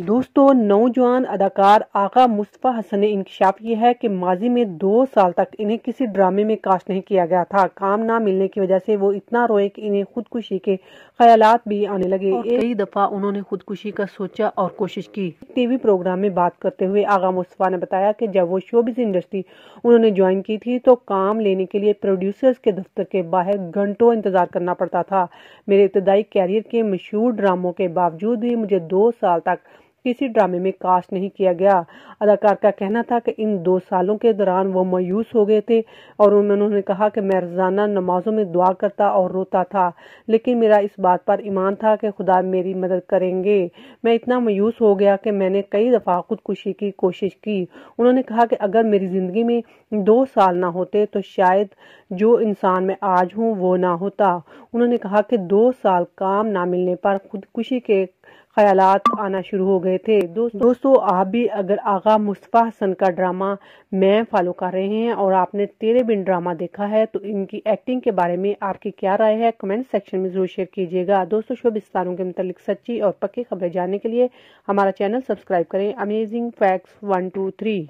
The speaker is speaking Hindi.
दोस्तों नौजवान अदाकार आका मुस्तफ़ा हसन ने इंकशाफ किया है कि माजी में दो साल तक इन्हें किसी ड्रामे में कास्ट नहीं किया गया था काम ना मिलने की वजह से वो इतना रोए कि इन्हें खुदकुशी के ख्याल भी आने लगे कई दफा उन्होंने खुदकुशी का सोचा और कोशिश की टीवी प्रोग्राम में बात करते हुए आगा मुस्तफ़ा ने बताया की जब वो शोबिस इंडस्ट्री उन्होंने ज्वाइन की थी तो काम लेने के लिए प्रोड्यूसर्स के दफ्तर के बाहर घंटों इंतजार करना पड़ता था मेरे इब्तदाई कैरियर के मशहूर ड्रामों के बावजूद भी मुझे दो साल तक किसी ड्रामे में कास्ट नहीं किया गया अदाकार का कहना था कि इन दो सालों के दौरान वो मायूस हो गए थे और उन्होंने कहा कि मैं रोजाना नमाजों में दुआ करता और रोता था लेकिन मेरा इस बात पर ईमान था कि खुदा मेरी मदद करेंगे मैं इतना मायूस हो गया कि मैंने कई दफ़ा खुदकुशी की कोशिश की उन्होंने कहा कि अगर मेरी जिंदगी में दो साल ना होते तो शायद जो इंसान मैं आज हूँ वो ना होता उन्होंने कहा कि दो साल काम ना मिलने पर खुदकुशी के ख्याल आना शुरू हो गए थे दोस्तों दोस्तों आप भी अगर आगा मुस्तफ़ा हसन का ड्रामा मैं फॉलो कर रहे हैं और आपने तेरे बिन ड्रामा देखा है तो इनकी एक्टिंग के बारे में आपकी क्या राय है कमेंट सेक्शन में जरूर शेयर कीजिएगा दोस्तों शुभ स्तारों के मुतालिक सच्ची और पक्की खबरें जानने के लिए हमारा चैनल सब्सक्राइब करें amazing facts one two three